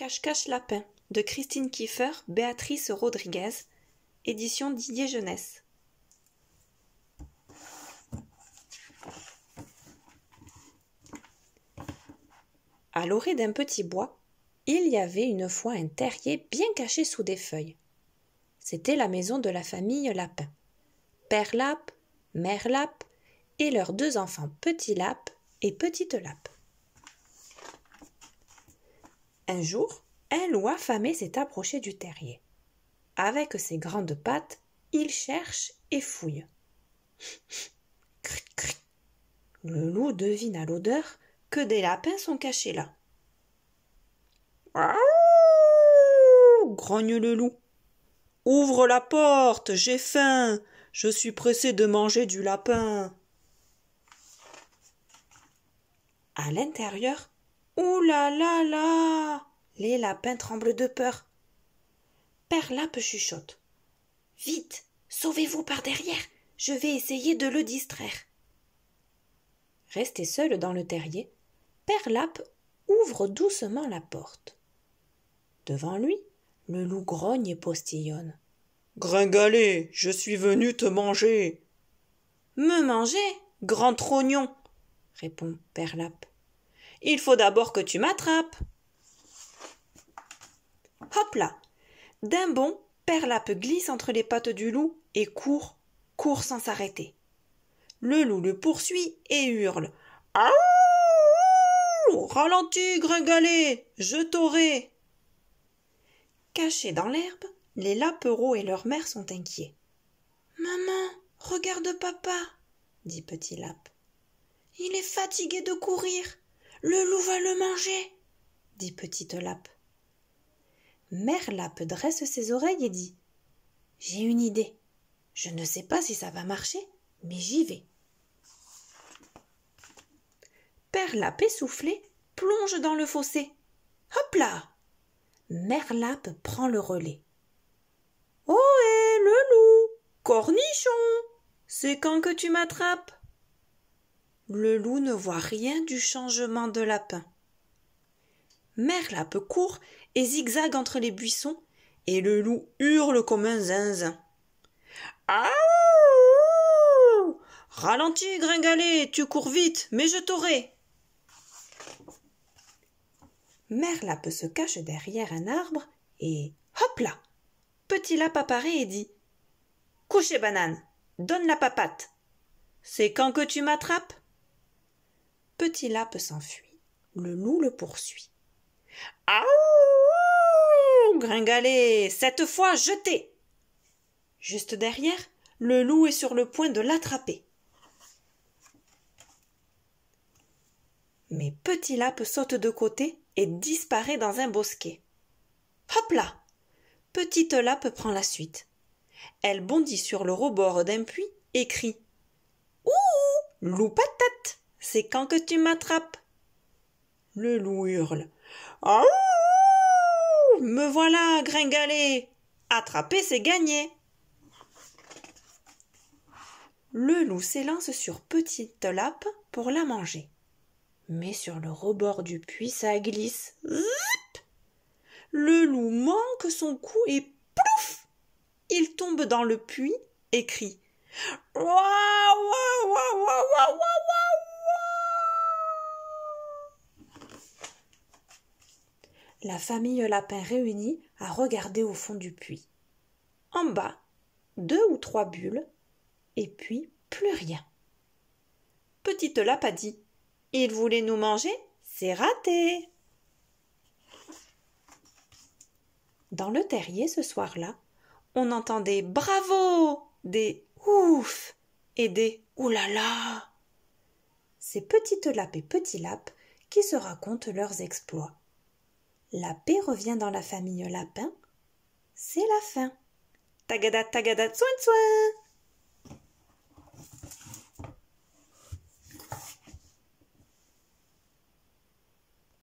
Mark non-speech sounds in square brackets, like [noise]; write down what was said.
Cache-cache lapin de Christine Kiefer, Béatrice Rodriguez, édition Didier Jeunesse. À l'orée d'un petit bois, il y avait une fois un terrier bien caché sous des feuilles. C'était la maison de la famille Lapin. Père Lap, Mère Lap et leurs deux enfants Petit Lap et Petite Lap. Un jour, un loup affamé s'est approché du terrier. Avec ses grandes pattes, il cherche et fouille. [laughs] Le loup devine à l'odeur que des lapins sont cachés là. grogne le loup. Ouvre la porte, j'ai faim, je suis pressé de manger du lapin. À l'intérieur, ouh là là là les lapins tremblent de peur. Père chuchote. Vite, sauvez-vous par derrière, je vais essayer de le distraire. Resté seul dans le terrier, Père ouvre doucement la porte. Devant lui, le loup grogne et postillonne. Gringalet, je suis venu te manger. Me manger, grand trognon, répond Père Il faut d'abord que tu m'attrapes. Hop là D'un bond, Perlape glisse entre les pattes du loup et court, court sans s'arrêter. Le loup le poursuit et hurle. Aouh Ralenti, gringalet Je t'aurai Cachés dans l'herbe, les lapereaux et leur mère sont inquiets. Maman, regarde papa, dit Petit Lap. Il est fatigué de courir. Le loup va le manger, dit Petite lap. Merlap dresse ses oreilles et dit J'ai une idée. Je ne sais pas si ça va marcher, mais j'y vais. perlappe essoufflé plonge dans le fossé. Hop là Merlap prend le relais. Ohé, oh, le loup Cornichon C'est quand que tu m'attrapes Le loup ne voit rien du changement de lapin. Mère court et zigzague entre les buissons, et le loup hurle comme un zinzin. Aouh Ralentis, Gringalet, tu cours vite, mais je t'aurai. Mère se cache derrière un arbre et hop là Petit Lap apparaît et dit Couchez, banane, donne la papate. C'est quand que tu m'attrapes Petit Lap s'enfuit, le loup le poursuit gringalet cette fois jetez juste derrière le loup est sur le point de l'attraper mais petit lape saute de côté et disparaît dans un bosquet hop là petite lape prend la suite elle bondit sur le rebord d'un puits et crie ouh loup patate c'est quand que tu m'attrapes le loup hurle. Ah, me voilà, gringalé Attraper, c'est gagné Le loup s'élance sur Petite Lappe pour la manger. Mais sur le rebord du puits, ça glisse. Zip Le loup manque son coup et plouf Il tombe dans le puits et crie waouh, waouh, waouh, waouh la famille Lapin réunie à regarder au fond du puits. En bas, deux ou trois bulles, et puis plus rien. Petite Lape a dit Il voulait nous manger, c'est raté. Dans le terrier ce soir-là, on entendait bravo, des ouf et des oulala. C'est Petite lap et Petit lap qui se racontent leurs exploits. La paix revient dans la famille Lapin. C'est la fin. Tagada tagada soin, soin